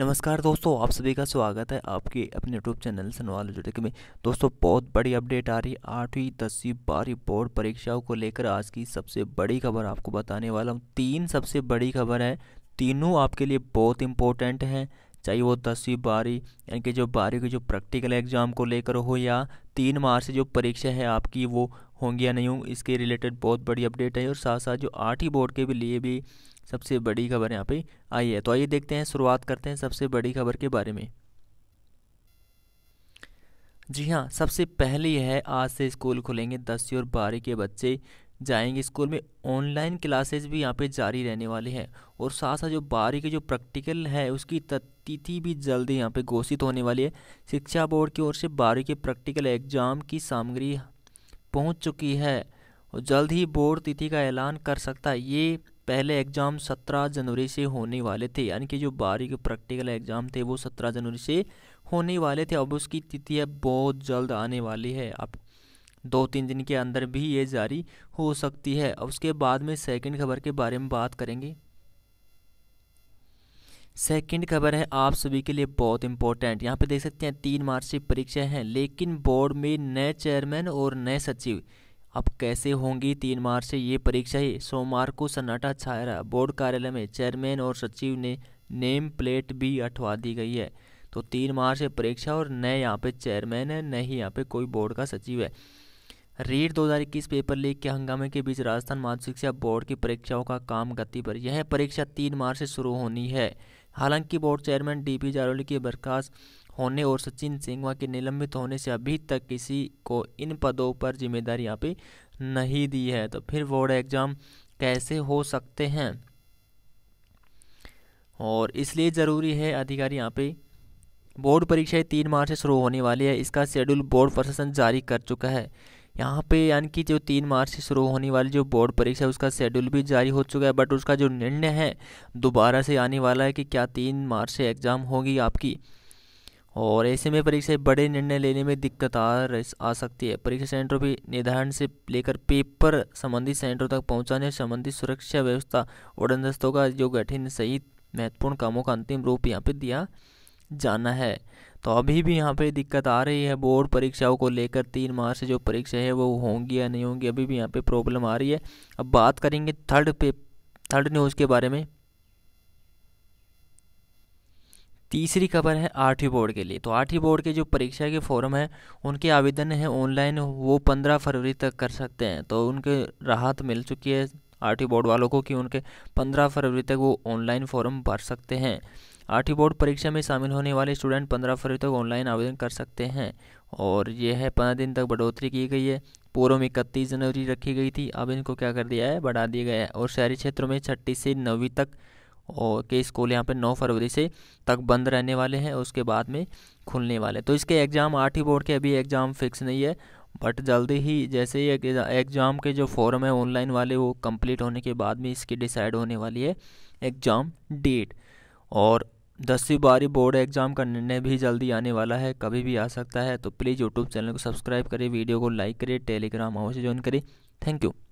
नमस्कार दोस्तों आप सभी का स्वागत है आपके अपने यूट्यूब चैनल सनवाल जुटे में दोस्तों बहुत बड़ी अपडेट आ रही है आठवीं दसवीं बारहवीं बोर्ड परीक्षाओं को लेकर आज की सबसे बड़ी खबर आपको बताने वाला हूँ तीन सबसे बड़ी खबर है तीनों आपके लिए बहुत इंपॉर्टेंट हैं चाहे वो दसवीं बारहवीं यानी कि जो बारहवीं के जो प्रैक्टिकल एग्जाम को लेकर हो या तीन मार्च से जो परीक्षा है आपकी वो होंगी या नहीं होंगी इसके रिलेटेड बहुत बड़ी अपडेट है और साथ साथ जो आठवीं बोर्ड के भी लिए भी सबसे बड़ी खबर यहाँ पे आई है तो आइए देखते हैं शुरुआत करते हैं सबसे बड़ी खबर के बारे में जी हाँ सबसे पहले यह है आज से स्कूल खुलेंगे दसवीं और बारह के बच्चे जाएंगे स्कूल में ऑनलाइन क्लासेज भी यहाँ पे जारी रहने वाले हैं और साथ साथ जो बारह के जो प्रैक्टिकल है उसकी तिथि भी जल्दी यहाँ पे घोषित होने वाली है शिक्षा बोर्ड की ओर से बारी के प्रैक्टिकल एग्जाम की सामग्री पहुँच चुकी है और जल्द ही बोर्ड तिथि का ऐलान कर सकता है ये पहले एग्ज़ाम सत्रह जनवरी से होने वाले थे यानी कि जो बारह के प्रैक्टिकल एग्ज़ाम थे वो सत्रह जनवरी से होने वाले थे अब उसकी तिथि अब बहुत जल्द आने वाली है अब दो तीन दिन के अंदर भी ये जारी हो सकती है अब उसके बाद में सेकंड खबर के बारे में बात करेंगे सेकंड खबर है आप सभी के लिए बहुत इंपॉर्टेंट यहाँ पे देख सकते हैं तीन मार्च से परीक्षा है लेकिन बोर्ड में नए चेयरमैन और नए सचिव अब कैसे होंगी तीन मार्च से ये परीक्षाएं सोमवार को सन्नाटा छाया रहा बोर्ड कार्यालय में चेयरमैन और सचिव ने नेम प्लेट भी हटवा दी गई है तो तीन मार्च से परीक्षा और न यहाँ पे चेयरमैन है न ही यहाँ पे कोई बोर्ड का सचिव है रीट दो हज़ार इक्कीस पेपर लीक के हंगामे के बीच राजस्थान माध्यमिक शिक्षा बोर्ड की परीक्षाओं का काम गति पर यह परीक्षा तीन मार्च से शुरू होनी है हालांकि board chairman D P Jaroli की बर्खास्त होने और सचिन सिंघवा के निलंबित होने से अभी तक किसी को इन पदों पर जिम्मेदारी यहाँ पे नहीं दी है तो फिर बोर्ड एग्जाम कैसे हो सकते हैं और इसलिए ज़रूरी है अधिकारी यहाँ पे बोर्ड परीक्षाएं तीन मार्च से शुरू होने वाली है इसका शेड्यूल बोर्ड प्रशासन जारी कर चुका है यहाँ पे यानी कि जो तीन मार्च से शुरू होने वाली जो बोर्ड परीक्षा है उसका शेड्यूल भी जारी हो चुका है बट उसका जो निर्णय है दोबारा से आने वाला है कि क्या तीन मार्च से एग्ज़ाम होगी आपकी और ऐसे में परीक्षा बड़े निर्णय लेने में दिक्कत आ आ सकती है परीक्षा सेंटरों भी निर्धारण से लेकर पेपर संबंधित सेंटरों तक पहुंचाने संबंधित सुरक्षा व्यवस्था उड़नदस्तों का जो गठन सहित महत्वपूर्ण कामों का अंतिम रूप यहाँ पे दिया जाना है तो अभी भी यहाँ पे दिक्कत आ रही है बोर्ड परीक्षाओं को लेकर तीन मार्च से जो परीक्षा है वो होंगी या नहीं होंगी अभी भी यहाँ पे प्रॉब्लम आ रही है अब बात करेंगे थर्ड पे थर्ड न्यूज़ के बारे में तीसरी खबर है आठवीं बोर्ड के लिए तो आठवीं बोर्ड के जो परीक्षा के फॉर्म हैं उनके आवेदन हैं ऑनलाइन वो पंद्रह फरवरी तक कर सकते हैं तो उनके राहत मिल चुकी है आठवीं बोर्ड वालों को कि उनके पंद्रह फरवरी तक वो ऑनलाइन फॉर्म भर सकते हैं आठवीं बोर्ड परीक्षा में शामिल होने वाले स्टूडेंट पंद्रह फरवरी तक ऑनलाइन आवेदन कर सकते हैं और ये है पंद्रह दिन तक बढ़ोतरी की गई है पूर्व में इकतीस जनवरी रखी गई थी अब इनको क्या कर दिया है बढ़ा दिया गया है और शहरी क्षेत्रों में छठी से नवी तक और के स्कूल यहाँ पे 9 फरवरी से तक बंद रहने वाले हैं उसके बाद में खुलने वाले तो इसके एग्ज़ाम आठ ही बोर्ड के अभी एग्ज़ाम फिक्स नहीं है बट जल्दी ही जैसे ही एग्ज़ाम के जो फॉर्म है ऑनलाइन वाले वो कंप्लीट होने के बाद में इसकी डिसाइड होने वाली है एग्ज़ाम डेट और दसवीं बारी बोर्ड एग्ज़ाम का निर्णय भी जल्दी आने वाला है कभी भी आ सकता है तो प्लीज़ यूट्यूब चैनल को सब्सक्राइब करें वीडियो को लाइक करें टेलीग्राम हाउस ज्वाइन करें थैंक यू